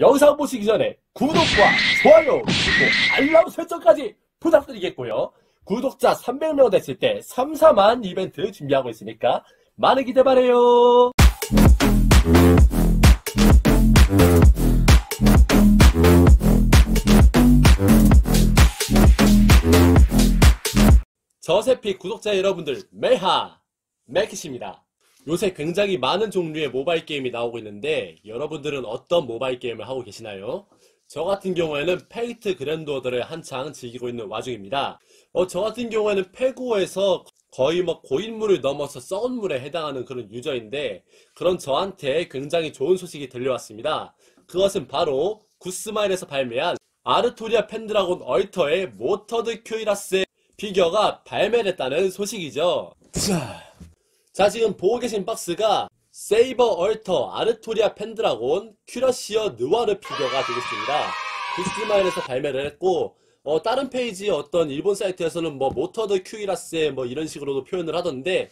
영상 보시기 전에 구독과 좋아요 그리고 알람 설정까지 부탁드리겠고요. 구독자 300명 됐을 때 3, 4만 이벤트 준비하고 있으니까 많은 기대 바래요. 저세피 구독자 여러분들 매하 맥키입니다 요새 굉장히 많은 종류의 모바일 게임이 나오고 있는데 여러분들은 어떤 모바일 게임을 하고 계시나요? 저 같은 경우에는 페이트 그랜드 워더를 한창 즐기고 있는 와중입니다. 어, 저 같은 경우에는 페고에서 거의 뭐 고인물을 넘어서 썬 물에 해당하는 그런 유저인데 그런 저한테 굉장히 좋은 소식이 들려왔습니다. 그것은 바로 구스마일에서 발매한 아르토리아 팬드라곤 얼터의 모터드 큐이라스의 피겨가 발매됐다는 소식이죠. 자. 자 지금 보고 계신 박스가 세이버 얼터 아르토리아 펜드라곤 큐러시어 느와르 피규어가 되겠습니다. 디스마일에서 발매를 했고 어, 다른 페이지 어떤 일본 사이트에서는 뭐 모터드 큐이라세 뭐 이런 식으로도 표현을 하던데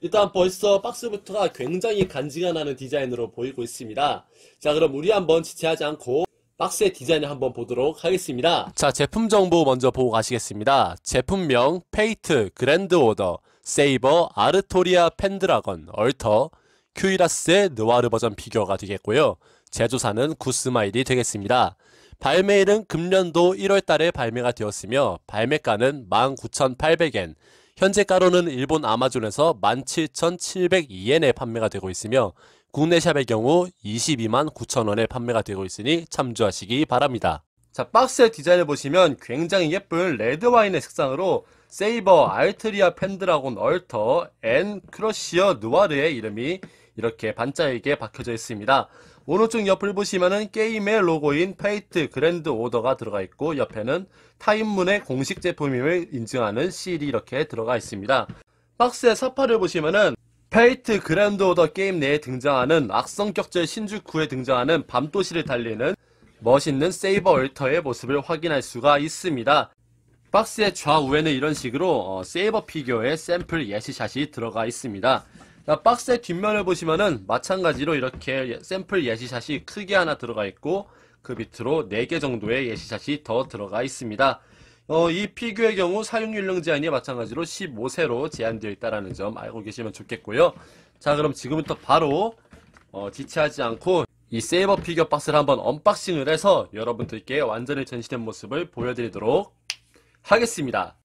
일단 벌써 박스부터가 굉장히 간지가 나는 디자인으로 보이고 있습니다. 자 그럼 우리 한번 지체하지 않고 박스의 디자인을 한번 보도록 하겠습니다. 자 제품 정보 먼저 보고 가시겠습니다. 제품명 페이트 그랜드 오더 세이버, 아르토리아 펜드라건, 얼터, 큐이라스의 느와르 버전 피규어가 되겠고요. 제조사는 구스마일이 되겠습니다. 발매일은 금년도 1월달에 발매가 되었으며 발매가는 19,800엔, 현재가로는 일본 아마존에서 17,702엔에 판매가 되고 있으며 국내 샵의 경우 22만 9천원에 판매가 되고 있으니 참조하시기 바랍니다. 자 박스의 디자인을 보시면 굉장히 예쁜 레드와인의 색상으로 세이버, 알트리아 팬드라곤 얼터, 앤 크러시어 누아르의 이름이 이렇게 반짝이게 박혀져 있습니다. 오른쪽 옆을 보시면은 게임의 로고인 페이트 그랜드 오더가 들어가 있고 옆에는 타임문의 공식 제품임을 인증하는 실이 이렇게 들어가 있습니다. 박스의 사파를 보시면은 페이트 그랜드 오더 게임 내에 등장하는 악성격절 신주쿠에 등장하는 밤도시를 달리는 멋있는 세이버 얼터의 모습을 확인할 수가 있습니다. 박스의 좌우에는 이런 식으로 어, 세이버 피규어의 샘플 예시샷이 들어가 있습니다. 박스의 뒷면을 보시면은 마찬가지로 이렇게 샘플 예시샷이 크게 하나 들어가 있고 그 밑으로 4개 정도의 예시샷이 더 들어가 있습니다. 어, 이 피규어의 경우 사용연령 제한이 마찬가지로 15세로 제한되어 있다는 점 알고 계시면 좋겠고요. 자 그럼 지금부터 바로 어, 지체하지 않고 이 세이버 피규어 박스를 한번 언박싱을 해서 여러분들께 완전히 전시된 모습을 보여드리도록 하겠습니다.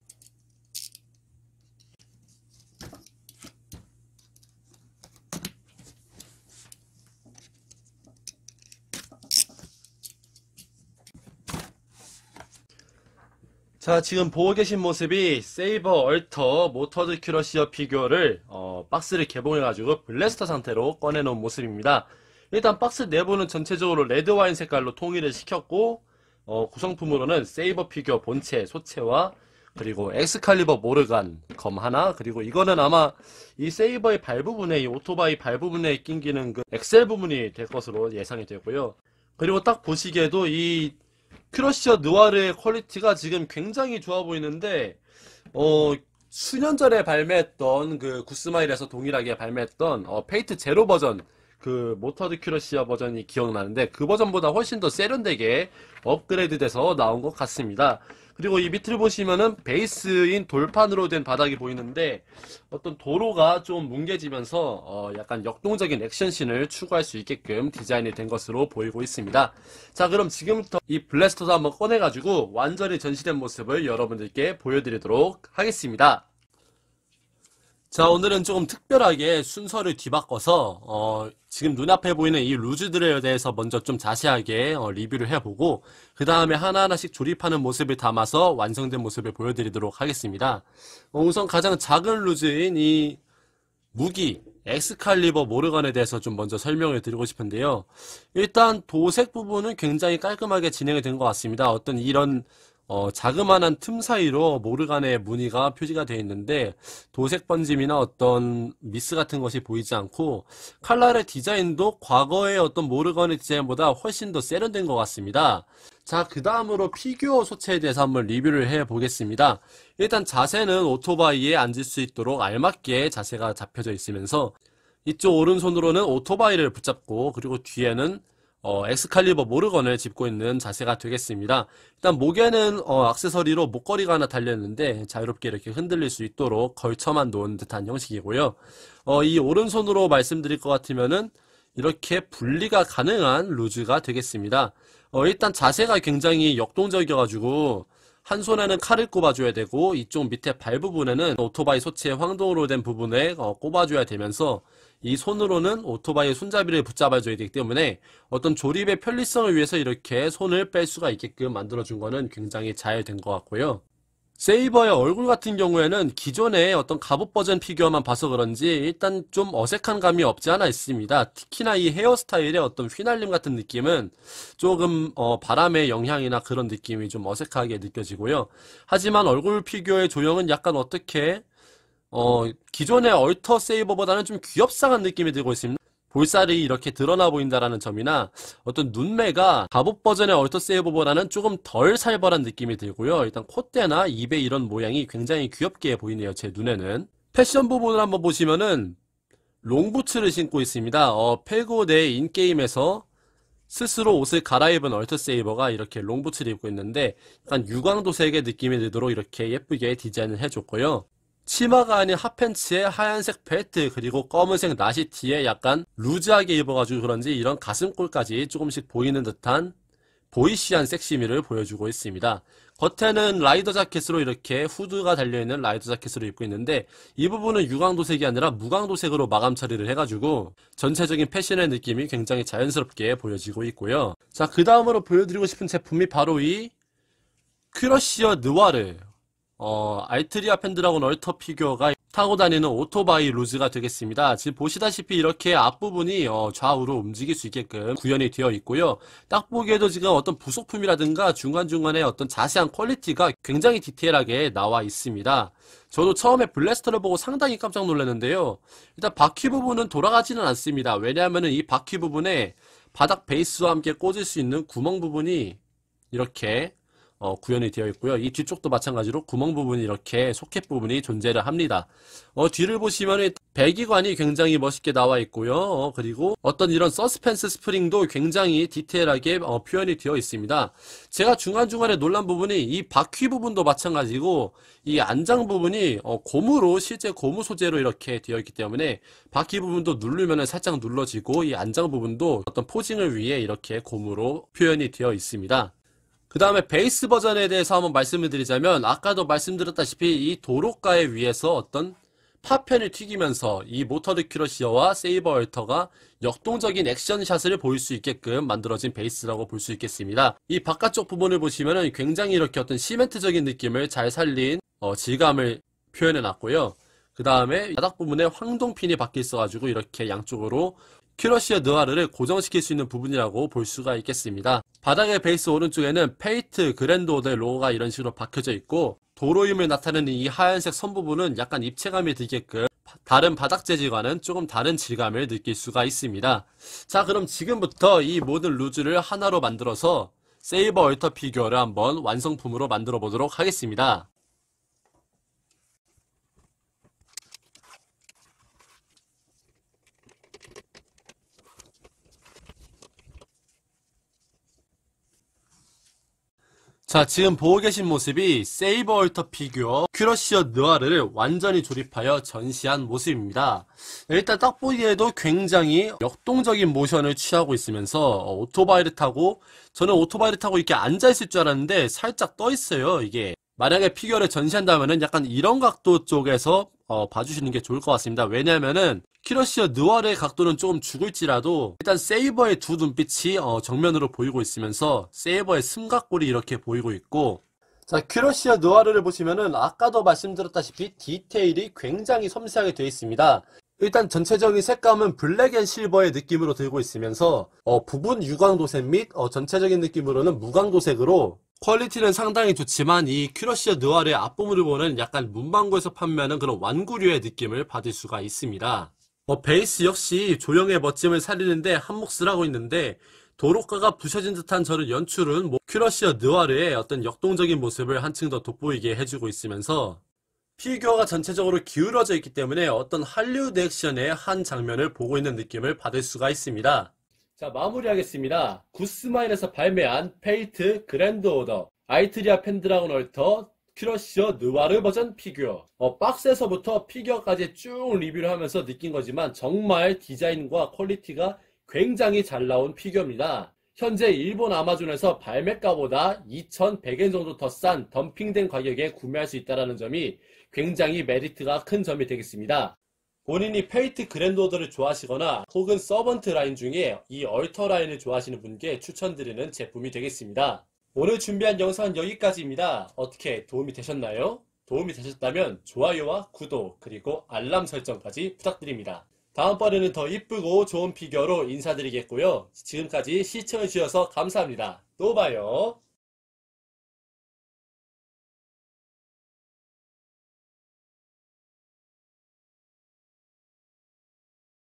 자 지금 보고 계신 모습이 세이버 얼터 모터드 큐러시어 피규어를 어, 박스를 개봉해 가지고 블래스터 상태로 꺼내 놓은 모습입니다 일단 박스 내부는 전체적으로 레드와인 색깔로 통일을 시켰고 어, 구성품으로는 세이버 피규어 본체, 소체와 그리고 엑스칼리버 모르간 검 하나 그리고 이거는 아마 이 세이버의 발 부분에 이 오토바이 발 부분에 낑기는 그 엑셀 부분이 될 것으로 예상이 되고요. 그리고 딱 보시기에도 이 크러시어 느와르의 퀄리티가 지금 굉장히 좋아 보이는데 어 수년 전에 발매했던 그 구스마일에서 동일하게 발매했던 어, 페이트 제로 버전 그 모터드 큐러시아 버전이 기억나는데 그 버전보다 훨씬 더 세련되게 업그레이드돼서 나온 것 같습니다. 그리고 이 밑을 보시면은 베이스인 돌판으로 된 바닥이 보이는데 어떤 도로가 좀 뭉개지면서 어 약간 역동적인 액션씬을 추구할 수 있게끔 디자인이 된 것으로 보이고 있습니다. 자 그럼 지금부터 이 블래스터도 한번 꺼내가지고 완전히 전시된 모습을 여러분들께 보여드리도록 하겠습니다. 자 오늘은 조금 특별하게 순서를 뒤바꿔서 어, 지금 눈앞에 보이는 이 루즈들에 대해서 먼저 좀 자세하게 어, 리뷰를 해보고 그 다음에 하나하나씩 조립하는 모습을 담아서 완성된 모습을 보여드리도록 하겠습니다 어, 우선 가장 작은 루즈인 이 무기 엑스칼리버 모르건에 대해서 좀 먼저 설명을 드리고 싶은데요 일단 도색 부분은 굉장히 깔끔하게 진행이 된 것 같습니다 어떤 이런 어, 자그마한 틈 사이로 모르간의 무늬가 표시가 되어 있는데 도색 번짐이나 어떤 미스 같은 것이 보이지 않고 칼날의 디자인도 과거의 어떤 모르간의 디자인보다 훨씬 더 세련된 것 같습니다. 자, 그 다음으로 피규어 소체에 대해서 한번 리뷰를 해 보겠습니다. 일단 자세는 오토바이에 앉을 수 있도록 알맞게 자세가 잡혀져 있으면서 이쪽 오른손으로는 오토바이를 붙잡고 그리고 뒤에는 어, 엑스칼리버 모르건을 짚고 있는 자세가 되겠습니다. 일단 목에는 어, 악세서리로 목걸이가 하나 달렸는데 자유롭게 이렇게 흔들릴 수 있도록 걸쳐만 놓은 듯한 형식이고요. 어, 이 오른손으로 말씀드릴 것 같으면은 이렇게 분리가 가능한 루즈가 되겠습니다. 어, 일단 자세가 굉장히 역동적이어가지고 한 손에는 칼을 꼽아줘야 되고 이쪽 밑에 발 부분에는 오토바이 소치의 황동으로 된 부분에 어, 꼽아줘야 되면서 이 손으로는 오토바이의 손잡이를 붙잡아줘야 되기 때문에 어떤 조립의 편리성을 위해서 이렇게 손을 뺄 수가 있게끔 만들어준 거는 굉장히 잘 된 것 같고요. 세이버의 얼굴 같은 경우에는 기존의 어떤 갑옷 버전 피규어만 봐서 그런지 일단 좀 어색한 감이 없지 않아 있습니다. 특히나 이 헤어스타일의 어떤 휘날림 같은 느낌은 조금 어 바람의 영향이나 그런 느낌이 좀 어색하게 느껴지고요. 하지만 얼굴 피규어의 조형은 약간 어떻게 어, 기존의 얼터 세이버보다는 좀 귀엽상한 느낌이 들고 있습니다. 볼살이 이렇게 드러나 보인다라는 점이나 어떤 눈매가 갑옷 버전의 얼터 세이버보다는 조금 덜 살벌한 느낌이 들고요. 일단 콧대나 입의 이런 모양이 굉장히 귀엽게 보이네요. 제 눈에는. 패션 부분을 한번 보시면은 롱부츠를 신고 있습니다. 어, 페고 내 인게임에서 스스로 옷을 갈아입은 얼터세이버가 이렇게 롱부츠를 입고 있는데 약간 유광도색의 느낌이 들도록 이렇게 예쁘게 디자인을 해줬고요. 치마가 아닌 핫팬츠에 하얀색 벨트 그리고 검은색 나시 티에 약간 루즈하게 입어가지고 그런지 이런 가슴골까지 조금씩 보이는 듯한 보이시한 섹시미를 보여주고 있습니다. 겉에는 라이더 자켓으로 이렇게 후드가 달려있는 라이더 자켓으로 입고 있는데 이 부분은 유광도색이 아니라 무광도색으로 마감 처리를 해가지고 전체적인 패션의 느낌이 굉장히 자연스럽게 보여지고 있고요. 자그 다음으로 보여드리고 싶은 제품이 바로 이 크러시어 느와르 어, 알트리아 팬들하고는 얼터 피규어가 타고 다니는 오토바이 루즈가 되겠습니다. 지금 보시다시피 이렇게 앞부분이 어, 좌우로 움직일 수 있게끔 구현이 되어 있고요. 딱 보기에도 지금 어떤 부속품이라든가 중간중간에 어떤 자세한 퀄리티가 굉장히 디테일하게 나와 있습니다. 저도 처음에 블래스터를 보고 상당히 깜짝 놀랐는데요. 일단 바퀴 부분은 돌아가지는 않습니다. 왜냐하면 이 바퀴 부분에 바닥 베이스와 함께 꽂을 수 있는 구멍 부분이 이렇게 어, 구현이 되어 있고요. 이 뒤쪽도 마찬가지로 구멍 부분이 이렇게 소켓 부분이 존재를 합니다. 어, 뒤를 보시면 배기관이 굉장히 멋있게 나와 있고요. 어, 그리고 어떤 이런 서스펜스 스프링도 굉장히 디테일하게 어, 표현이 되어 있습니다. 제가 중간중간에 놀란 부분이 이 바퀴 부분도 마찬가지고 이 안장 부분이 어, 고무로 실제 고무 소재로 이렇게 되어 있기 때문에 바퀴 부분도 누르면 살짝 눌러지고 이 안장 부분도 어떤 포징을 위해 이렇게 고무로 표현이 되어 있습니다. 그 다음에 베이스 버전에 대해서 한번 말씀을 드리자면 아까도 말씀드렸다시피 이 도로가에 위에서 어떤 파편을 튀기면서 이 모터드 큐러시어와 세이버 얼터가 역동적인 액션샷을 보일 수 있게끔 만들어진 베이스라고 볼 수 있겠습니다. 이 바깥쪽 부분을 보시면 굉장히 이렇게 어떤 시멘트적인 느낌을 잘 살린 어, 질감을 표현해 놨고요. 그 다음에 바닥 부분에 황동핀이 박혀 있어가지고 이렇게 양쪽으로 큐러시어 느와르를 고정시킬 수 있는 부분이라고 볼 수가 있겠습니다. 바닥의 베이스 오른쪽에는 페이트 그랜드 오델 로고가 이런 식으로 박혀져 있고 도로임을 나타내는 이 하얀색 선 부분은 약간 입체감이 들게끔 다른 바닥 재질과는 조금 다른 질감을 느낄 수가 있습니다. 자 그럼 지금부터 이 모든 루즈를 하나로 만들어서 세이버 얼터 피규어를 한번 완성품으로 만들어 보도록 하겠습니다. 자 지금 보고 계신 모습이 세이버 얼터 피규어 큐러시어 느와르를 완전히 조립하여 전시한 모습입니다. 일단 딱 보기에도 굉장히 역동적인 모션을 취하고 있으면서 오토바이를 타고 저는 오토바이를 타고 이렇게 앉아있을 줄 알았는데 살짝 떠있어요 이게 만약에 피규어를 전시한다면 은 약간 이런 각도 쪽에서 어, 봐주시는 게 좋을 것 같습니다. 왜냐면은 키러시어 느와르의 각도는 조금 죽을지라도 일단 세이버의 두 눈빛이 어, 정면으로 보이고 있으면서 세이버의 숨각골이 이렇게 보이고 있고 자, 키러시아느와르를 보시면은 아까도 말씀드렸다시피 디테일이 굉장히 섬세하게 되어 있습니다. 일단 전체적인 색감은 블랙 앤 실버의 느낌으로 들고 있으면서 어, 부분 유광도색 및 어, 전체적인 느낌으로는 무광도색으로 퀄리티는 상당히 좋지만 이 큐러시아 느와르의 앞부분을 보는 약간 문방구에서 판매하는 그런 완구류의 느낌을 받을 수가 있습니다. 어, 베이스 역시 조형의 멋짐을 살리는데 한몫을 하고 있는데 도로가가 부셔진 듯한 저런 연출은 뭐 큐러시아 느와르의 어떤 역동적인 모습을 한층 더 돋보이게 해주고 있으면서 피규어가 전체적으로 기울어져 있기 때문에 어떤 할리우드 액션의 한 장면을 보고 있는 느낌을 받을 수가 있습니다. 자, 마무리하겠습니다. 구스마일에서 발매한 페이트 그랜드 오더, 아이트리아 펜드라운 얼터, 큐러시어 느와르 버전 피규어. 어, 박스에서부터 피규어까지 쭉 리뷰를 하면서 느낀 거지만 정말 디자인과 퀄리티가 굉장히 잘 나온 피규어입니다. 현재 일본 아마존에서 발매가보다 2,100엔 정도 더 싼 덤핑된 가격에 구매할 수 있다는 점이 굉장히 메리트가 큰 점이 되겠습니다. 본인이 페이트 그랜도어를 좋아하시거나 혹은 서번트 라인 중에 이 얼터 라인을 좋아하시는 분께 추천드리는 제품이 되겠습니다. 오늘 준비한 영상은 여기까지입니다. 어떻게 도움이 되셨나요? 도움이 되셨다면 좋아요와 구독 그리고 알람 설정까지 부탁드립니다. 다음번에는 더 이쁘고 좋은 피규어로 인사드리겠고요. 지금까지 시청해주셔서 감사합니다. 또 봐요.